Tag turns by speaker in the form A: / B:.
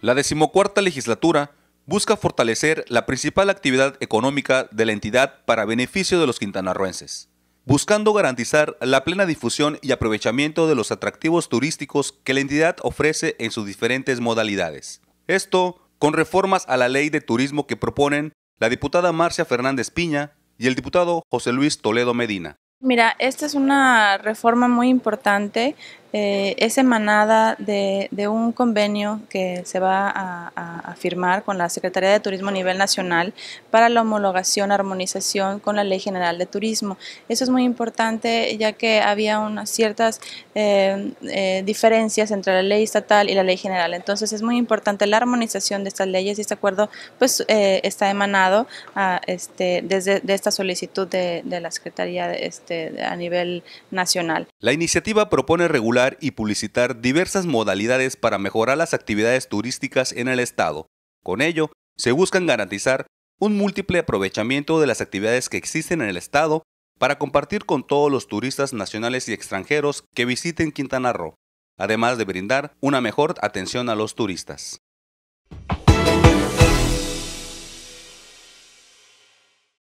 A: La decimocuarta legislatura busca fortalecer la principal actividad económica de la entidad para beneficio de los quintanarruenses, buscando garantizar la plena difusión y aprovechamiento de los atractivos turísticos que la entidad ofrece en sus diferentes modalidades. Esto con reformas a la ley de turismo que proponen la diputada Marcia Fernández Piña y el diputado José Luis Toledo Medina.
B: Mira, esta es una reforma muy importante eh, es emanada de, un convenio que se va a, firmar con la Secretaría de Turismo a nivel nacional para la homologación, armonización con la Ley General de Turismo. Eso es muy importante ya que había unas ciertas eh, eh, diferencias entre la ley estatal y la ley general. Entonces es muy importante la armonización de estas leyes y este acuerdo pues está emanado ah, este, desde esta solicitud de, la Secretaría este, a nivel nacional.
A: La iniciativa propone regular y publicitar diversas modalidades para mejorar las actividades turísticas en el estado. Con ello, se buscan garantizar un múltiple aprovechamiento de las actividades que existen en el estado para compartir con todos los turistas nacionales y extranjeros que visiten Quintana Roo, además de brindar una mejor atención a los turistas.